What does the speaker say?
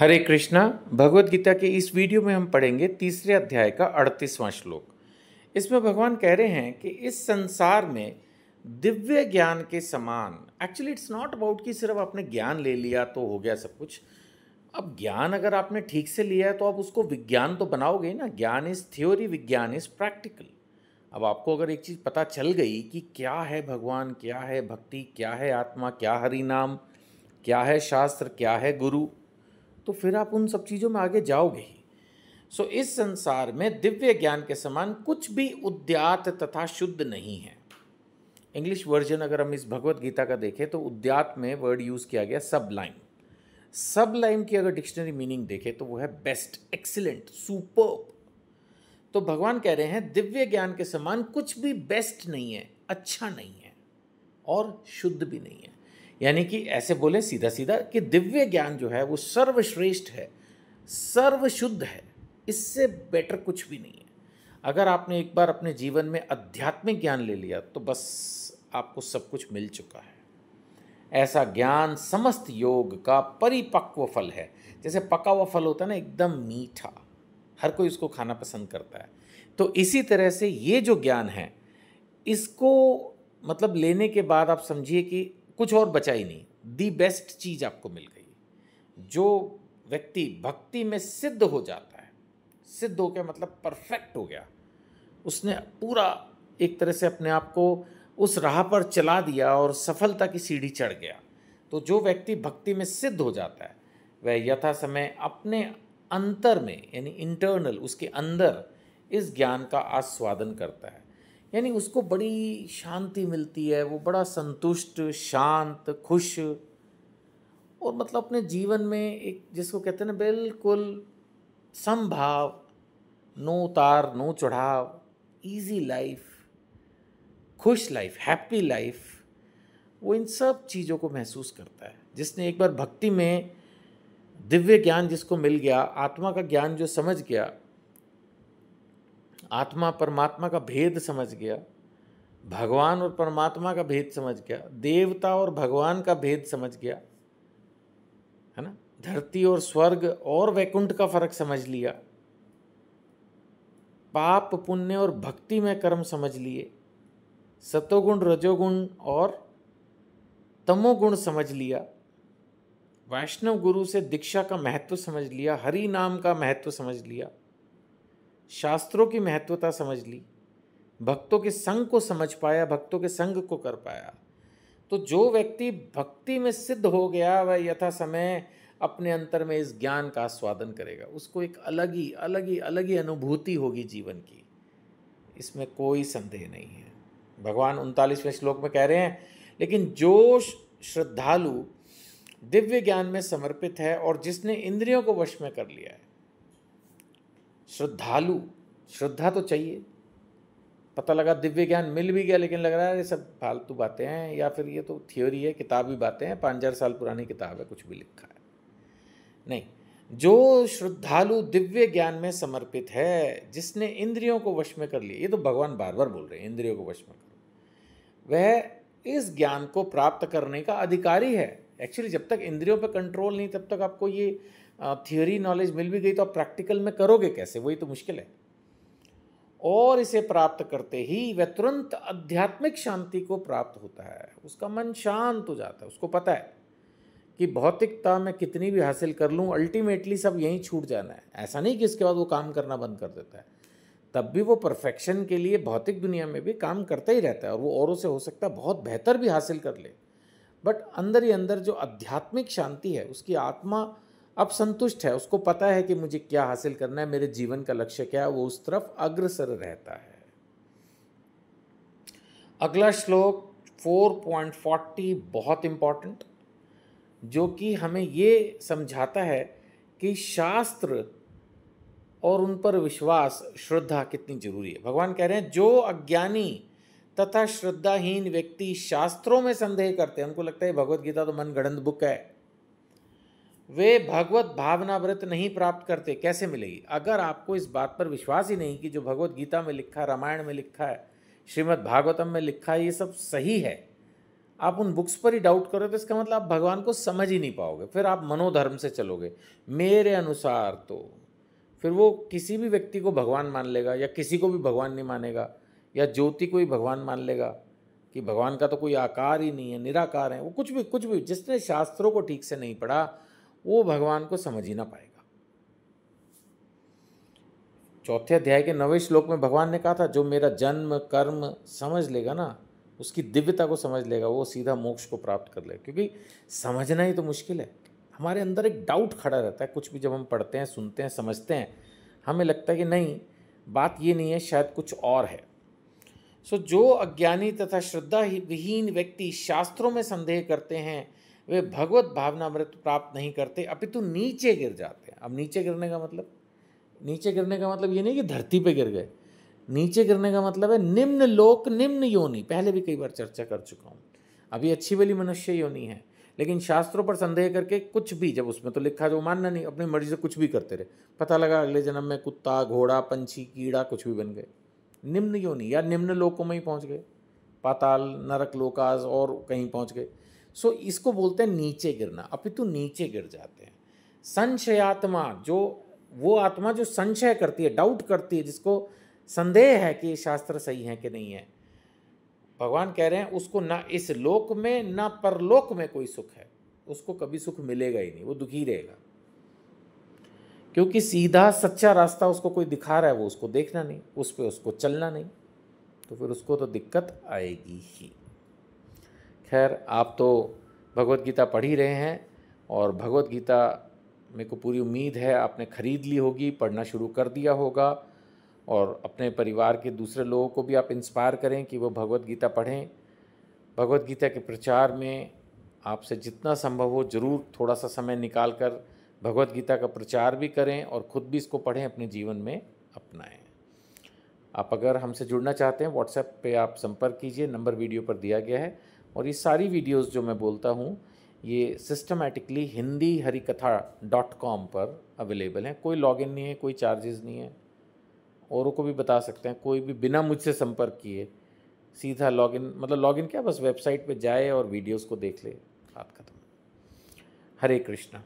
हरे कृष्णा भगवत गीता के इस वीडियो में हम पढ़ेंगे तीसरे अध्याय का अड़तीसवां श्लोक इसमें भगवान कह रहे हैं कि इस संसार में दिव्य ज्ञान के समान एक्चुअली इट्स नॉट अबाउट कि सिर्फ आपने ज्ञान ले लिया तो हो गया सब कुछ अब ज्ञान अगर आपने ठीक से लिया है तो आप उसको विज्ञान तो बनाओगे ना ज्ञान इज थ्योरी विज्ञान इज प्रैक्टिकल अब आपको अगर एक चीज़ पता चल गई कि क्या है भगवान क्या है भक्ति क्या है आत्मा क्या हरि नाम क्या है शास्त्र क्या है गुरु तो फिर आप उन सब चीज़ों में आगे जाओगे ही सो इस संसार में दिव्य ज्ञान के समान कुछ भी उद्यात तथा शुद्ध नहीं है इंग्लिश वर्जन अगर हम इस भगवत गीता का देखें तो उद्यात में वर्ड यूज़ किया गया सब लाइन सब लाइन की अगर डिक्शनरी मीनिंग देखें तो वो है बेस्ट एक्सीलेंट सुपर तो भगवान कह रहे हैं दिव्य ज्ञान के समान कुछ भी बेस्ट नहीं है अच्छा नहीं है और शुद्ध भी नहीं है यानी कि ऐसे बोले सीधा सीधा कि दिव्य ज्ञान जो है वो सर्वश्रेष्ठ है सर्वशुद्ध है इससे बेटर कुछ भी नहीं है अगर आपने एक बार अपने जीवन में आध्यात्मिक ज्ञान ले लिया तो बस आपको सब कुछ मिल चुका है ऐसा ज्ञान समस्त योग का परिपक्व फल है जैसे पका हुआ फल होता है ना एकदम मीठा हर कोई उसको खाना पसंद करता है तो इसी तरह से ये जो ज्ञान है इसको मतलब लेने के बाद आप समझिए कि कुछ और बचा ही नहीं दी बेस्ट चीज़ आपको मिल गई जो व्यक्ति भक्ति में सिद्ध हो जाता है सिद्ध हो गया मतलब परफेक्ट हो गया उसने पूरा एक तरह से अपने आप को उस राह पर चला दिया और सफलता की सीढ़ी चढ़ गया तो जो व्यक्ति भक्ति में सिद्ध हो जाता है वह यथा समय अपने अंतर में यानी इंटरनल उसके अंदर इस ज्ञान का आस्वादन करता है यानी उसको बड़ी शांति मिलती है वो बड़ा संतुष्ट शांत खुश और मतलब अपने जीवन में एक जिसको कहते हैं ना बिल्कुल संभाव नो उतार नो चढ़ाव इजी लाइफ खुश लाइफ हैप्पी लाइफ वो इन सब चीज़ों को महसूस करता है जिसने एक बार भक्ति में दिव्य ज्ञान जिसको मिल गया आत्मा का ज्ञान जो समझ गया आत्मा परमात्मा का भेद समझ गया भगवान और परमात्मा का भेद समझ गया देवता और भगवान का भेद समझ गया है ना धरती और स्वर्ग और वैकुंठ का फर्क समझ लिया पाप पुण्य और भक्ति में कर्म समझ लिए सतोगुण रजोगुण और तमोगुण समझ लिया वैष्णव गुरु से दीक्षा का महत्व समझ लिया हरि नाम का महत्व समझ लिया शास्त्रों की महत्वता समझ ली भक्तों के संग को समझ पाया भक्तों के संग को कर पाया तो जो व्यक्ति भक्ति में सिद्ध हो गया वह यथा समय अपने अंतर में इस ज्ञान का स्वादन करेगा उसको एक अलग ही अलग ही अलग ही अनुभूति होगी जीवन की इसमें कोई संदेह नहीं है भगवान उनतालीसवें श्लोक में कह रहे हैं लेकिन जो श्रद्धालु दिव्य ज्ञान में समर्पित है और जिसने इंद्रियों को वश में कर लिया है श्रद्धालु श्रद्धा तो चाहिए पता लगा दिव्य ज्ञान मिल भी गया लेकिन लग रहा है ये सब फालतू बातें हैं या फिर ये तो थ्योरी है किताबी बातें हैं पाँच हज़ार साल पुरानी किताब है कुछ भी लिखा है नहीं जो श्रद्धालु दिव्य ज्ञान में समर्पित है जिसने इंद्रियों को वश में कर लिया ये तो भगवान बार बार बोल रहे हैं इंद्रियों को वश में कर वह इस ज्ञान को प्राप्त करने का अधिकारी है एक्चुअली जब तक इंद्रियों पर कंट्रोल नहीं तब तक आपको ये थियोरी नॉलेज मिल भी गई तो आप प्रैक्टिकल में करोगे कैसे वही तो मुश्किल है और इसे प्राप्त करते ही वह तुरंत आध्यात्मिक शांति को प्राप्त होता है उसका मन शांत हो जाता है उसको पता है कि भौतिकता में कितनी भी हासिल कर लूँ अल्टीमेटली सब यहीं छूट जाना है ऐसा नहीं कि इसके बाद वो काम करना बंद कर देता है तब भी वो परफेक्शन के लिए भौतिक दुनिया में भी काम करता ही रहता है और वो औरों से हो सकता है बहुत बेहतर भी हासिल कर ले बट अंदर ही अंदर जो आध्यात्मिक शांति है उसकी आत्मा अब संतुष्ट है उसको पता है कि मुझे क्या हासिल करना है मेरे जीवन का लक्ष्य क्या है वो उस तरफ अग्रसर रहता है अगला श्लोक 4.40 बहुत इंपॉर्टेंट जो कि हमें ये समझाता है कि शास्त्र और उन पर विश्वास श्रद्धा कितनी जरूरी है भगवान कह रहे हैं जो अज्ञानी तथा श्रद्धाहीन व्यक्ति शास्त्रों में संदेह करते हैं उनको लगता है भगवत गीता तो मन गणंत बुक है वे भगवत भावनावृत नहीं प्राप्त करते कैसे मिलेगी अगर आपको इस बात पर विश्वास ही नहीं कि जो भगवत गीता में लिखा है रामायण में लिखा है श्रीमद् भागवतम में लिखा है ये सब सही है आप उन बुक्स पर ही डाउट करो तो इसका मतलब आप भगवान को समझ ही नहीं पाओगे फिर आप मनोधर्म से चलोगे मेरे अनुसार तो फिर वो किसी भी व्यक्ति को भगवान मान लेगा या किसी को भी भगवान नहीं मानेगा या ज्योति को ही भगवान मान लेगा कि भगवान का तो कोई आकार ही नहीं है निराकार है वो कुछ भी कुछ भी जिसने शास्त्रों को ठीक से नहीं पढ़ा वो भगवान को समझ ही ना पाएगा चौथे अध्याय के नवे श्लोक में भगवान ने कहा था जो मेरा जन्म कर्म समझ लेगा ना उसकी दिव्यता को समझ लेगा वो सीधा मोक्ष को प्राप्त कर लेगा क्योंकि समझना ही तो मुश्किल है हमारे अंदर एक डाउट खड़ा रहता है कुछ भी जब हम पढ़ते हैं सुनते हैं समझते हैं हमें लगता है कि नहीं बात ये नहीं है शायद कुछ और है सो so, जो अज्ञानी तथा श्रद्धा विहीन व्यक्ति शास्त्रों में संदेह करते हैं वे भगवत भावनामृत प्राप्त नहीं करते अपितु नीचे गिर जाते हैं अब नीचे गिरने का मतलब नीचे गिरने का मतलब ये नहीं कि धरती पे गिर गए नीचे गिरने का मतलब है निम्न लोक निम्न योनि पहले भी कई बार चर्चा कर चुका हूँ अभी अच्छी वाली मनुष्य योनि है लेकिन शास्त्रों पर संदेह करके कुछ भी जब उसमें तो लिखा जो मानना नहीं अपनी मर्जी से कुछ भी करते रहे पता लगा अगले जन्म में कुत्ता घोड़ा पंछी कीड़ा कुछ भी बन गए निम्न योनि या निम्न लोकों में ही पहुँच गए पाताल नरक लोकाज और कहीं पहुँच गए सो इसको बोलते हैं नीचे गिरना अपितु नीचे गिर जाते हैं संशयात्मा जो वो आत्मा जो संशय करती है डाउट करती है जिसको संदेह है कि ये शास्त्र सही है कि नहीं है भगवान कह रहे हैं उसको ना इस लोक में ना परलोक में कोई सुख है उसको कभी सुख मिलेगा ही नहीं वो दुखी रहेगा क्योंकि सीधा सच्चा रास्ता उसको कोई दिखा रहा है वो उसको देखना नहीं उस पर उसको चलना नहीं तो फिर उसको तो दिक्कत आएगी ही खैर आप तो भगवत गीता पढ़ ही रहे हैं और भगवत गीता मेरे को पूरी उम्मीद है आपने ख़रीद ली होगी पढ़ना शुरू कर दिया होगा और अपने परिवार के दूसरे लोगों को भी आप इंस्पायर करें कि वो भगवत गीता पढ़ें भगवत गीता के प्रचार में आपसे जितना संभव हो ज़रूर थोड़ा सा समय निकाल कर भगवत गीता का प्रचार भी करें और ख़ुद भी इसको पढ़ें अपने जीवन में अपनाएं आप अगर हमसे जुड़ना चाहते हैं व्हाट्सएप पे आप संपर्क कीजिए नंबर वीडियो पर दिया गया है और ये सारी वीडियोस जो मैं बोलता हूँ ये सिस्टमेटिकली हिंदी हरी कथा डॉट कॉम पर अवेलेबल हैं कोई लॉगिन नहीं है कोई चार्जेस नहीं है औरों को भी बता सकते हैं कोई भी बिना मुझसे संपर्क किए सीधा लॉगिन मतलब लॉगिन क्या बस वेबसाइट पे जाए और वीडियोस को देख ले बात खत्म हरे कृष्णा